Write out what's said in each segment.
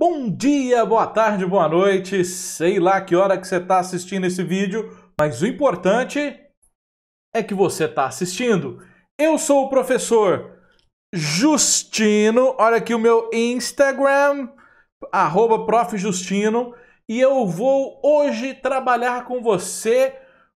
Bom dia, boa tarde, boa noite, sei lá que hora que você está assistindo esse vídeo, mas o importante é que você está assistindo. Eu sou o professor Justino, olha aqui o meu Instagram, arroba profjustino, e eu vou hoje trabalhar com você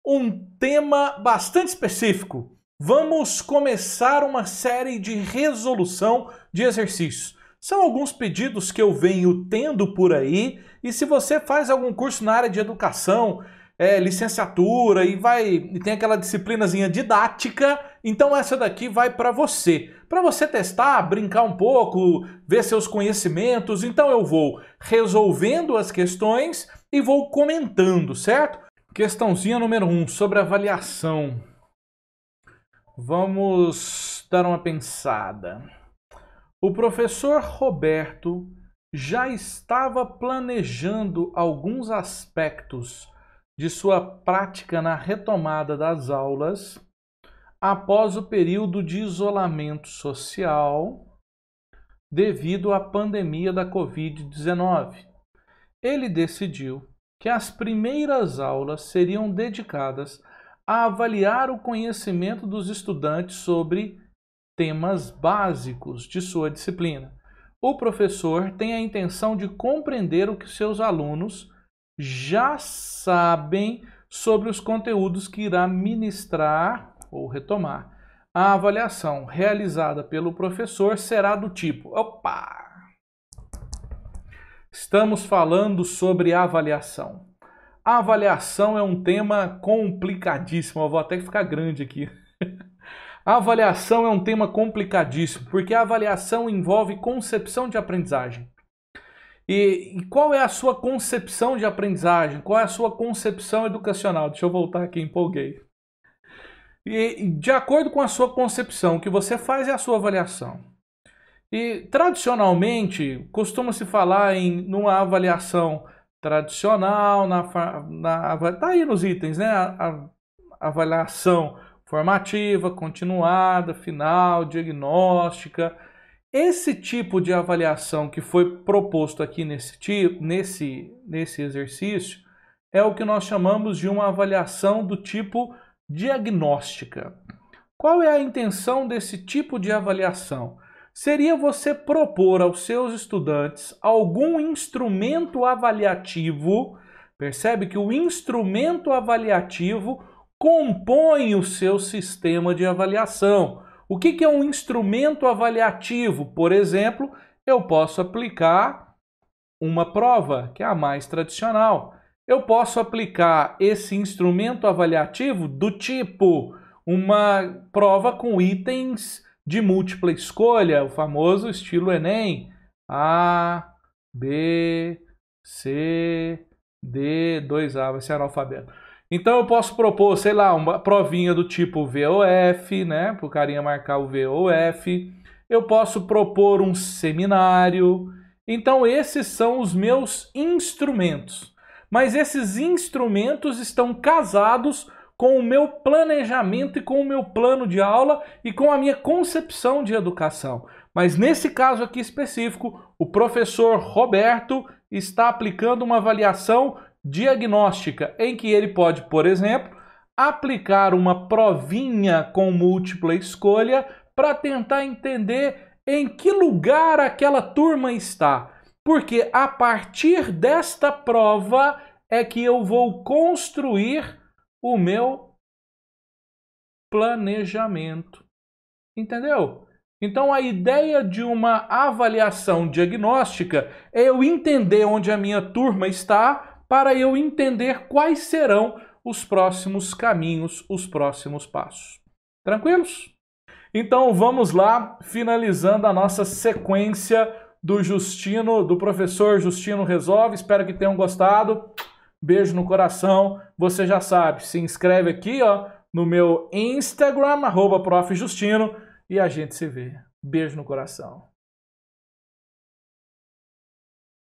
um tema bastante específico. Vamos começar uma série de resolução de exercícios. São alguns pedidos que eu venho tendo por aí, e se você faz algum curso na área de educação, é, licenciatura e vai e tem aquela disciplinazinha didática, então essa daqui vai para você. Para você testar, brincar um pouco, ver seus conhecimentos. Então eu vou resolvendo as questões e vou comentando, certo? Questãozinha número 1 um, sobre avaliação. Vamos dar uma pensada. O professor Roberto já estava planejando alguns aspectos de sua prática na retomada das aulas após o período de isolamento social devido à pandemia da Covid-19. Ele decidiu que as primeiras aulas seriam dedicadas a avaliar o conhecimento dos estudantes sobre temas básicos de sua disciplina. O professor tem a intenção de compreender o que seus alunos já sabem sobre os conteúdos que irá ministrar ou retomar. A avaliação realizada pelo professor será do tipo: opa! Estamos falando sobre avaliação. A avaliação é um tema complicadíssimo. Eu vou até ficar grande aqui. A avaliação é um tema complicadíssimo, porque a avaliação envolve concepção de aprendizagem. E, e, qual é a sua concepção de aprendizagem? Qual é a sua concepção educacional? Deixa eu voltar aqui, empolguei. E, de acordo com a sua concepção, o que você faz é a sua avaliação. E tradicionalmente costuma-se falar em numa avaliação tradicional, na, na tá aí nos itens, né? A, a avaliação formativa, continuada, final, diagnóstica. Esse tipo de avaliação que foi proposto aqui nesse, tipo, nesse, nesse exercício é o que nós chamamos de uma avaliação do tipo diagnóstica. Qual é a intenção desse tipo de avaliação? Seria você propor aos seus estudantes algum instrumento avaliativo. Percebe que o instrumento avaliativo compõem o seu sistema de avaliação. O que, que é um instrumento avaliativo? Por exemplo, eu posso aplicar uma prova, que é a mais tradicional. Eu posso aplicar esse instrumento avaliativo do tipo uma prova com itens de múltipla escolha, o famoso estilo Enem. A, B, C, D, 2A, vai ser analfabeto. Então eu posso propor, sei lá, uma provinha do tipo VOF, né? Para o carinha marcar o VOF. Eu posso propor um seminário. Então esses são os meus instrumentos. Mas esses instrumentos estão casados com o meu planejamento e com o meu plano de aula e com a minha concepção de educação. Mas nesse caso aqui específico, o professor Roberto está aplicando uma avaliação diagnóstica, em que ele pode, por exemplo, aplicar uma provinha com múltipla escolha para tentar entender em que lugar aquela turma está. Porque a partir desta prova é que eu vou construir o meu planejamento. Entendeu? Então, a ideia de uma avaliação diagnóstica é eu entender onde a minha turma está para eu entender quais serão os próximos caminhos, os próximos passos. Tranquilos? Então vamos lá, finalizando a nossa sequência do Justino, do professor Justino Resolve. Espero que tenham gostado. Beijo no coração. Você já sabe, se inscreve aqui, ó, no meu Instagram, @profjustino e a gente se vê. Beijo no coração.